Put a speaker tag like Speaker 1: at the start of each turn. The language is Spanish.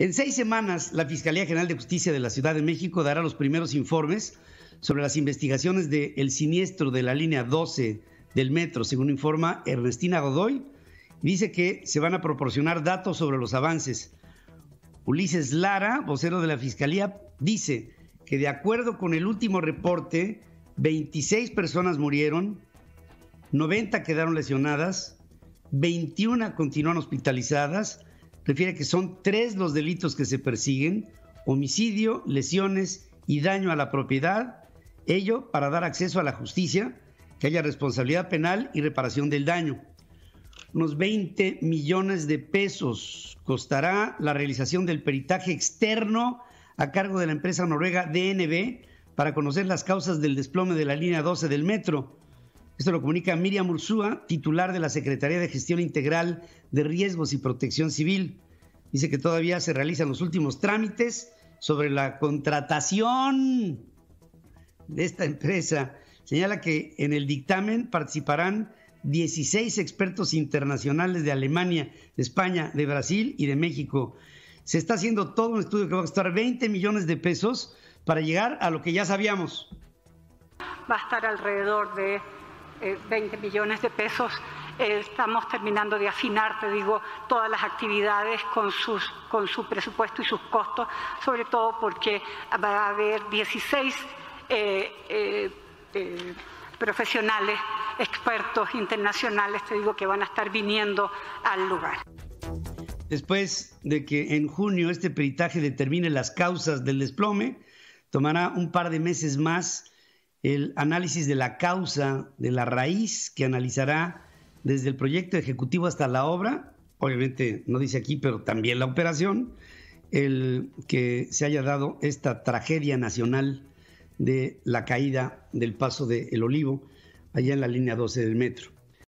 Speaker 1: En seis semanas, la Fiscalía General de Justicia de la Ciudad de México dará los primeros informes sobre las investigaciones del siniestro de la línea 12 del metro, según informa Ernestina Godoy. Dice que se van a proporcionar datos sobre los avances. Ulises Lara, vocero de la Fiscalía, dice que de acuerdo con el último reporte, 26 personas murieron, 90 quedaron lesionadas, 21 continúan hospitalizadas, refiere que son tres los delitos que se persiguen, homicidio, lesiones y daño a la propiedad, ello para dar acceso a la justicia, que haya responsabilidad penal y reparación del daño. Unos 20 millones de pesos costará la realización del peritaje externo a cargo de la empresa noruega DNB para conocer las causas del desplome de la línea 12 del metro. Esto lo comunica Miriam Ursúa, titular de la Secretaría de Gestión Integral de Riesgos y Protección Civil. Dice que todavía se realizan los últimos trámites sobre la contratación de esta empresa. Señala que en el dictamen participarán 16 expertos internacionales de Alemania, de España, de Brasil y de México. Se está haciendo todo un estudio que va a costar 20 millones de pesos para llegar a lo que ya sabíamos.
Speaker 2: Va a estar alrededor de 20 eh, millones de pesos. Eh, estamos terminando de afinar, te digo, todas las actividades con, su presupuesto y sus costos, sobre todo porque va a haber 16 eh, profesionales, expertos internacionales, te digo, que van a estar viniendo al lugar.
Speaker 1: Después de que en junio este peritaje determine las causas del desplome, tomará un par de meses más el análisis de la causa, de la raíz, que analizará desde el proyecto ejecutivo hasta la obra, obviamente no dice aquí, pero también la operación, el que se haya dado esta tragedia nacional de la caída del paso del Olivo, allá en la línea 12 del metro.